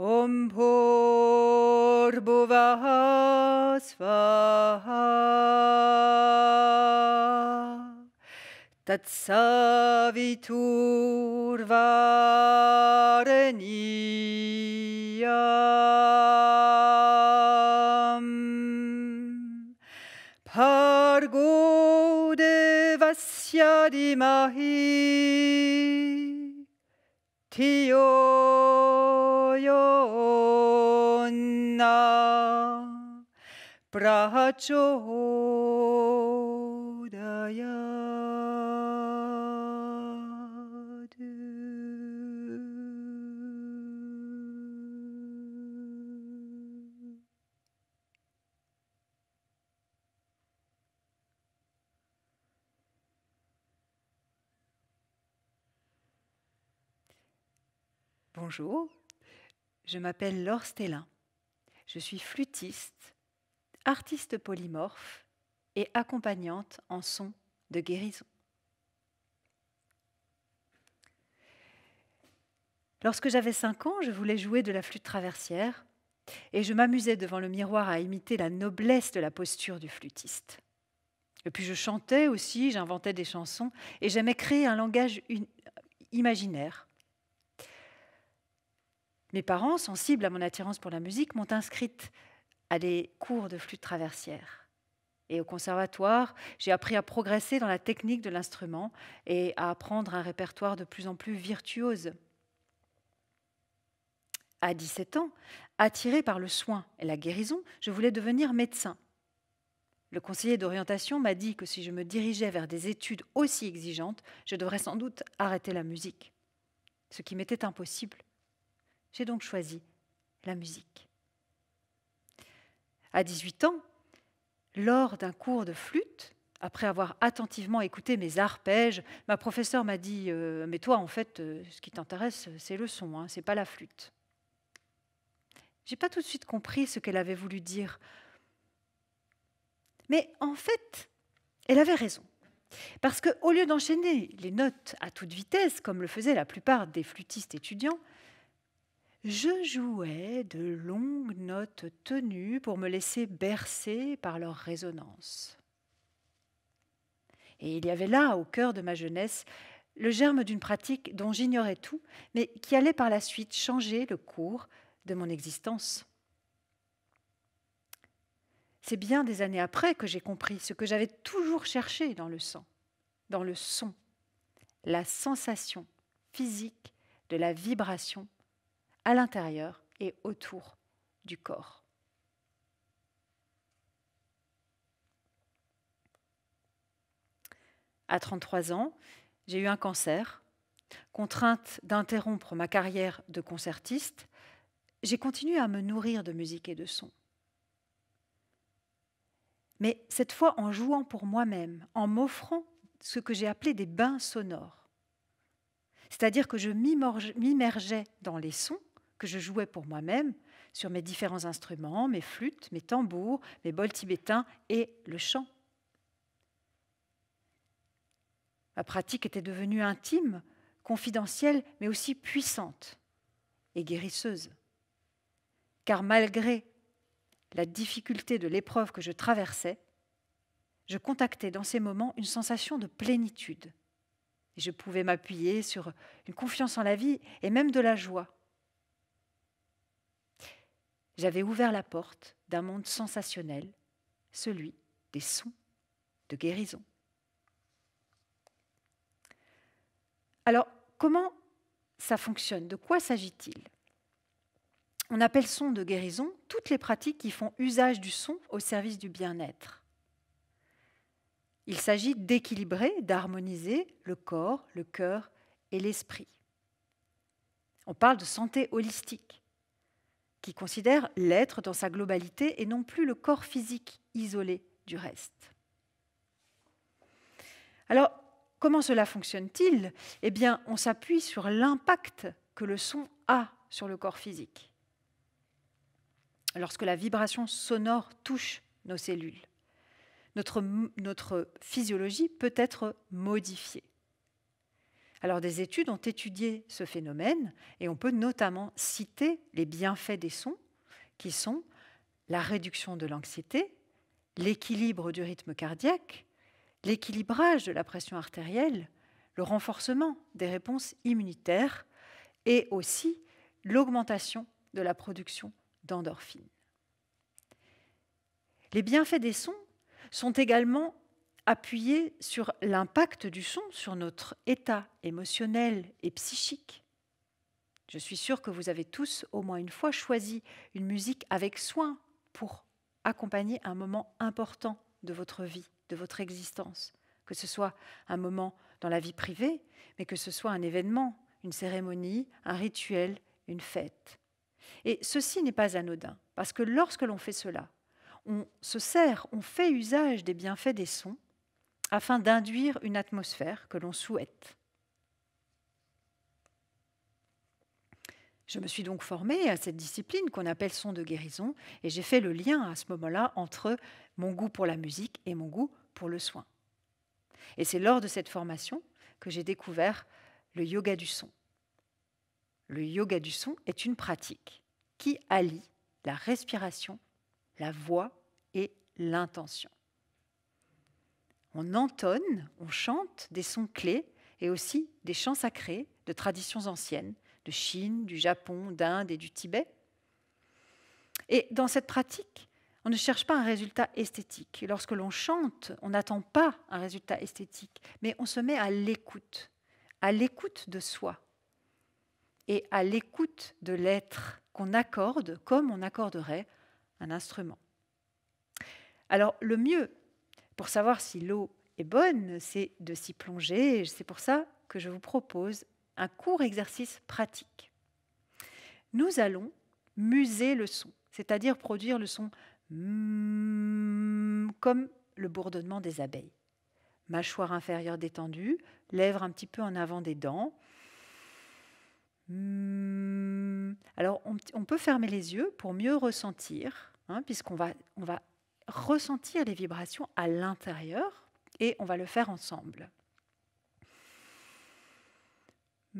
Om Pur Bhuvaha Svaha Tat Savitur Varaniyam Pargo Devasya Dimahi Tiyo Yoyona Prachodayadu. Bonjour. Je m'appelle Laure Stellin. Je suis flûtiste, artiste polymorphe et accompagnante en son de guérison. Lorsque j'avais 5 ans, je voulais jouer de la flûte traversière et je m'amusais devant le miroir à imiter la noblesse de la posture du flûtiste. Et puis je chantais aussi, j'inventais des chansons et j'aimais créer un langage imaginaire mes parents, sensibles à mon attirance pour la musique, m'ont inscrite à des cours de flûte traversière. Et au conservatoire, j'ai appris à progresser dans la technique de l'instrument et à apprendre un répertoire de plus en plus virtuose. À 17 ans, attirée par le soin et la guérison, je voulais devenir médecin. Le conseiller d'orientation m'a dit que si je me dirigeais vers des études aussi exigeantes, je devrais sans doute arrêter la musique, ce qui m'était impossible j'ai donc choisi la musique. À 18 ans, lors d'un cours de flûte, après avoir attentivement écouté mes arpèges, ma professeure m'a dit euh, Mais toi, en fait, euh, ce qui t'intéresse, c'est le son, hein, c'est pas la flûte. J'ai pas tout de suite compris ce qu'elle avait voulu dire. Mais en fait, elle avait raison. Parce qu'au lieu d'enchaîner les notes à toute vitesse, comme le faisaient la plupart des flûtistes étudiants, je jouais de longues notes tenues pour me laisser bercer par leur résonance. Et il y avait là, au cœur de ma jeunesse, le germe d'une pratique dont j'ignorais tout, mais qui allait par la suite changer le cours de mon existence. C'est bien des années après que j'ai compris ce que j'avais toujours cherché dans le sang, dans le son, la sensation physique de la vibration à l'intérieur et autour du corps. À 33 ans, j'ai eu un cancer. Contrainte d'interrompre ma carrière de concertiste, j'ai continué à me nourrir de musique et de sons. Mais cette fois en jouant pour moi-même, en m'offrant ce que j'ai appelé des bains sonores. C'est-à-dire que je m'immergeais dans les sons que je jouais pour moi-même sur mes différents instruments, mes flûtes, mes tambours, mes bols tibétains et le chant. Ma pratique était devenue intime, confidentielle, mais aussi puissante et guérisseuse. Car malgré la difficulté de l'épreuve que je traversais, je contactais dans ces moments une sensation de plénitude. Et je pouvais m'appuyer sur une confiance en la vie et même de la joie j'avais ouvert la porte d'un monde sensationnel, celui des sons de guérison. Alors, comment ça fonctionne De quoi s'agit-il On appelle son de guérison toutes les pratiques qui font usage du son au service du bien-être. Il s'agit d'équilibrer, d'harmoniser le corps, le cœur et l'esprit. On parle de santé holistique qui considère l'être dans sa globalité et non plus le corps physique isolé du reste. Alors, comment cela fonctionne-t-il Eh bien, on s'appuie sur l'impact que le son a sur le corps physique. Lorsque la vibration sonore touche nos cellules, notre, notre physiologie peut être modifiée. Alors des études ont étudié ce phénomène et on peut notamment citer les bienfaits des sons qui sont la réduction de l'anxiété, l'équilibre du rythme cardiaque, l'équilibrage de la pression artérielle, le renforcement des réponses immunitaires et aussi l'augmentation de la production d'endorphines. Les bienfaits des sons sont également appuyer sur l'impact du son sur notre état émotionnel et psychique. Je suis sûre que vous avez tous au moins une fois choisi une musique avec soin pour accompagner un moment important de votre vie, de votre existence, que ce soit un moment dans la vie privée, mais que ce soit un événement, une cérémonie, un rituel, une fête. Et ceci n'est pas anodin, parce que lorsque l'on fait cela, on se sert, on fait usage des bienfaits des sons afin d'induire une atmosphère que l'on souhaite. Je me suis donc formée à cette discipline qu'on appelle son de guérison et j'ai fait le lien à ce moment-là entre mon goût pour la musique et mon goût pour le soin. Et c'est lors de cette formation que j'ai découvert le yoga du son. Le yoga du son est une pratique qui allie la respiration, la voix et l'intention on entonne, on chante des sons clés et aussi des chants sacrés de traditions anciennes, de Chine, du Japon, d'Inde et du Tibet. Et dans cette pratique, on ne cherche pas un résultat esthétique. lorsque l'on chante, on n'attend pas un résultat esthétique, mais on se met à l'écoute, à l'écoute de soi et à l'écoute de l'être qu'on accorde comme on accorderait un instrument. Alors le mieux, pour savoir si l'eau est bonne, c'est de s'y plonger. C'est pour ça que je vous propose un court exercice pratique. Nous allons muser le son, c'est-à-dire produire le son mm comme le bourdonnement des abeilles. Mâchoire inférieure détendue, lèvres un petit peu en avant des dents. Mm. Alors on, peut fermer les yeux pour mieux ressentir, hein, puisqu'on va, va ressentir les vibrations à l'intérieur et on va le faire ensemble. Et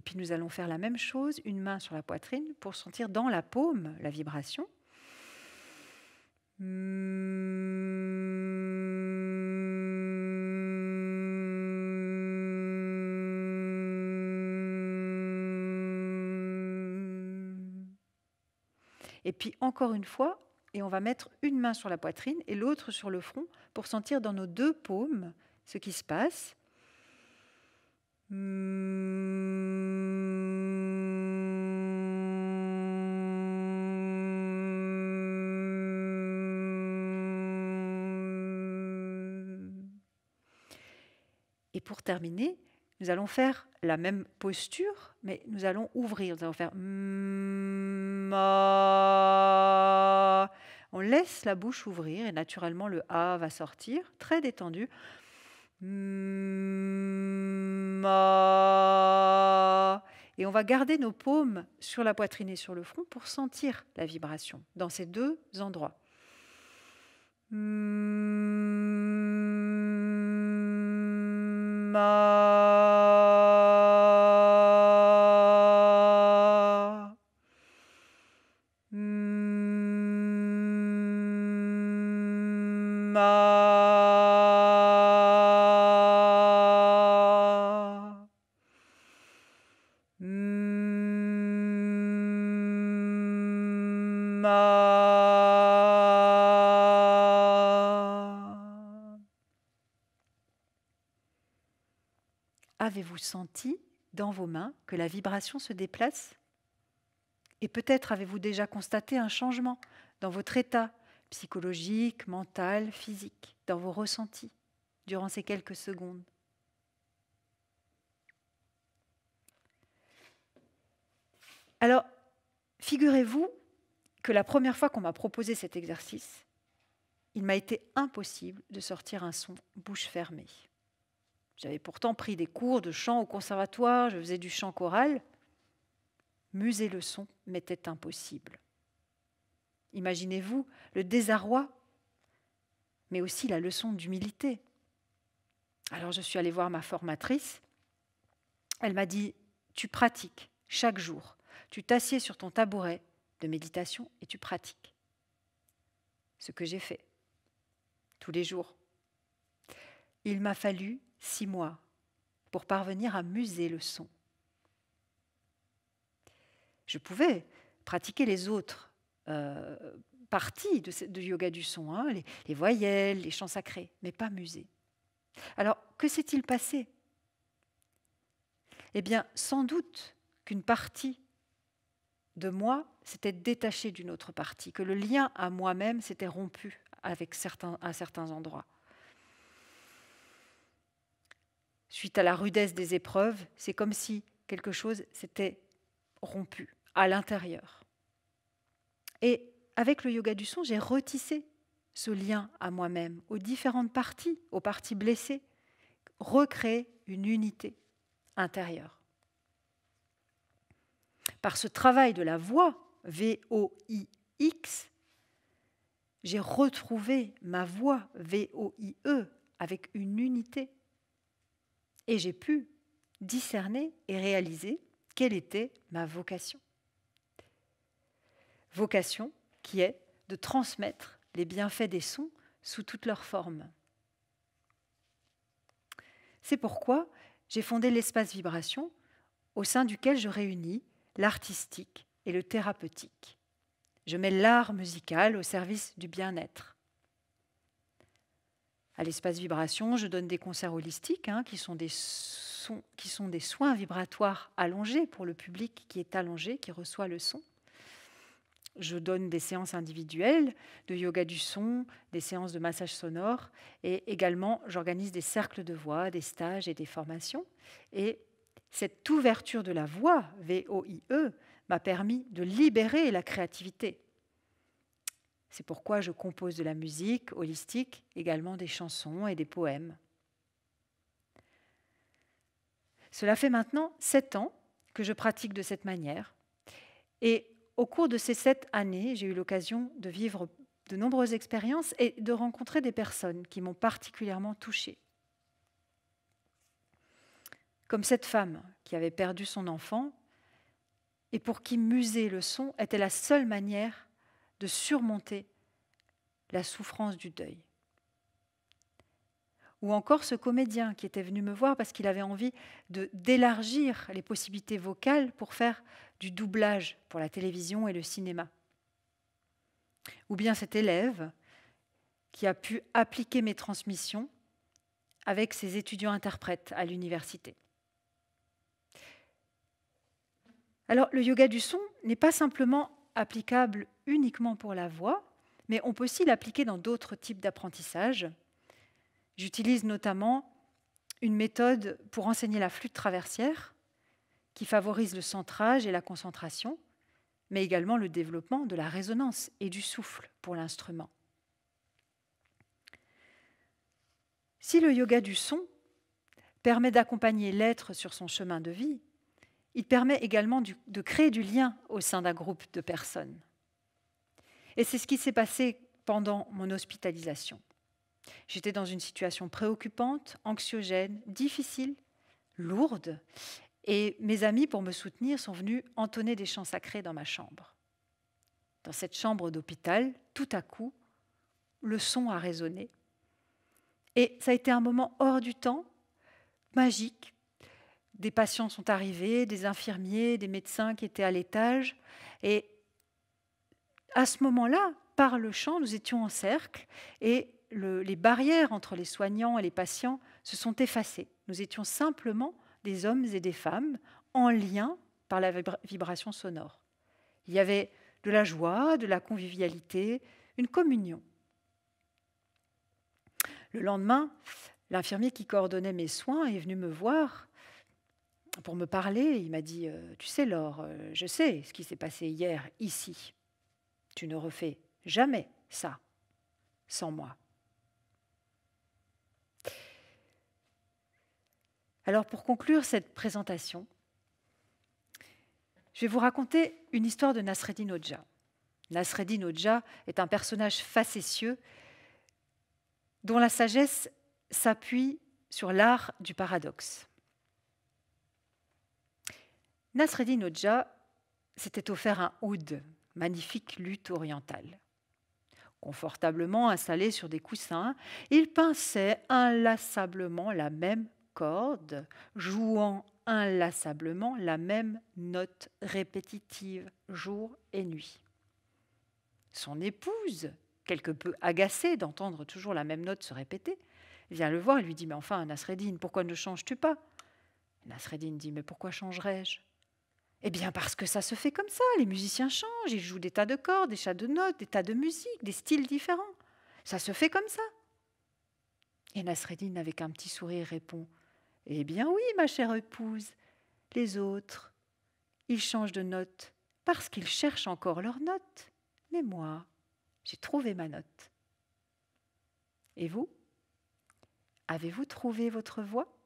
puis nous allons faire la même chose, une main sur la poitrine pour sentir dans la paume la vibration. Et puis encore une fois, et on va mettre une main sur la poitrine et l'autre sur le front pour sentir dans nos deux paumes ce qui se passe. Et pour terminer, nous allons faire la même posture, mais nous allons ouvrir. Nous allons faire. On laisse la bouche ouvrir et naturellement le A va sortir, très détendu. Et on va garder nos paumes sur la poitrine et sur le front pour sentir la vibration dans ces deux endroits. Brahma Avez-vous senti dans vos mains que la vibration se déplace Et peut-être avez-vous déjà constaté un changement dans votre état psychologique, mental, physique, dans vos ressentis durant ces quelques secondes. Alors, figurez-vous que la première fois qu'on m'a proposé cet exercice, il m'a été impossible de sortir un son bouche fermée. J'avais pourtant pris des cours de chant au conservatoire, je faisais du chant choral. Muser le son m'était impossible. Imaginez-vous le désarroi, mais aussi la leçon d'humilité. Alors je suis allée voir ma formatrice. Elle m'a dit, tu pratiques chaque jour, tu t'assieds sur ton tabouret de méditation et tu pratiques. Ce que j'ai fait, tous les jours. Il m'a fallu six mois pour parvenir à muser le son. Je pouvais pratiquer les autres euh, parties de, yoga du son, hein, les, voyelles, les chants sacrés, mais pas muser. Alors, que s'est-il passé Eh bien, sans doute qu'une partie de moi s'était détachée d'une autre partie, que le lien à moi-même s'était rompu avec certains, à certains endroits. suite à la rudesse des épreuves, c'est comme si quelque chose s'était rompu à l'intérieur. Et avec le yoga du son, j'ai retissé ce lien à moi-même, aux différentes parties, aux parties blessées, recréé une unité intérieure. Par ce travail de la voix, V-O-I-X, j'ai retrouvé ma voix, V-O-I-E, avec une unité et j'ai pu discerner et réaliser quelle était ma vocation. Vocation qui est de transmettre les bienfaits des sons sous toutes leurs formes. C'est pourquoi j'ai fondé l'espace vibration au sein duquel je réunis l'artistique et le thérapeutique. Je mets l'art musical au service du bien-être à l'espace vibration. Je donne des concerts holistiques, hein, qui, sont des qui sont des soins vibratoires allongés pour le public qui est allongé, qui reçoit le son. Je donne des séances individuelles de yoga du son, des séances de massage sonore, et également j'organise des cercles de voix, des stages et des formations. Et cette ouverture de la voix, V-O-I-E, m'a permis de libérer la créativité c'est pourquoi je compose de la musique holistique, également des chansons et des poèmes. Cela fait maintenant sept ans que je pratique de cette manière. Et au cours de ces sept années, j'ai eu l'occasion de vivre de nombreuses expériences et de rencontrer des personnes qui m'ont particulièrement touchée. Comme cette femme qui avait perdu son enfant et pour qui muser le son était la seule manière de surmonter la souffrance du deuil. Ou encore ce comédien qui était venu me voir parce qu'il avait envie d'élargir les possibilités vocales pour faire du doublage pour la télévision et le cinéma. Ou bien cet élève qui a pu appliquer mes transmissions avec ses étudiants interprètes à l'université. Alors le yoga du son n'est pas simplement applicable uniquement pour la voix, mais on peut aussi l'appliquer dans d'autres types d'apprentissage. J'utilise notamment une méthode pour enseigner la flûte traversière, qui favorise le centrage et la concentration, mais également le développement de la résonance et du souffle pour l'instrument. Si le yoga du son permet d'accompagner l'être sur son chemin de vie, il permet également de créer du lien au sein d'un groupe de personnes. Et c'est ce qui s'est passé pendant mon hospitalisation. J'étais dans une situation préoccupante, anxiogène, difficile, lourde, et mes amis, pour me soutenir, sont venus entonner des chants sacrés dans ma chambre. Dans cette chambre d'hôpital, tout à coup, le son a résonné. Et ça a été un moment hors du temps, magique, des patients sont arrivés, des infirmiers, des médecins qui étaient à l'étage. Et à ce moment-là, par le champ, nous étions en cercle et les barrières entre les soignants et les patients se sont effacées. Nous étions simplement des hommes et des femmes en lien par la vibration sonore. Il y avait de la joie, de la convivialité, une communion. Le lendemain, l'infirmier qui coordonnait mes soins est venu me voir pour me parler, il m'a dit euh, Tu sais, Laure, euh, je sais ce qui s'est passé hier ici. Tu ne refais jamais ça sans moi. Alors, pour conclure cette présentation, je vais vous raconter une histoire de Nasreddin Hoxha. Nasreddin Noja est un personnage facétieux dont la sagesse s'appuie sur l'art du paradoxe. Nasreddin Hoxha s'était offert un oud, magnifique lutte orientale. Confortablement installé sur des coussins, il pinçait inlassablement la même corde, jouant inlassablement la même note répétitive jour et nuit. Son épouse, quelque peu agacée d'entendre toujours la même note se répéter, vient le voir et lui dit Mais enfin, Nasreddin, pourquoi ne changes-tu pas Nasreddin dit Mais pourquoi changerais-je eh bien parce que ça se fait comme ça, les musiciens changent, ils jouent des tas de cordes, des tas de notes, des tas de musiques, des styles différents. Ça se fait comme ça. Et Nasreddin, avec un petit sourire, répond Eh bien oui, ma chère épouse, les autres, ils changent de note parce qu'ils cherchent encore leur note. Mais moi, j'ai trouvé ma note. Et vous Avez-vous trouvé votre voix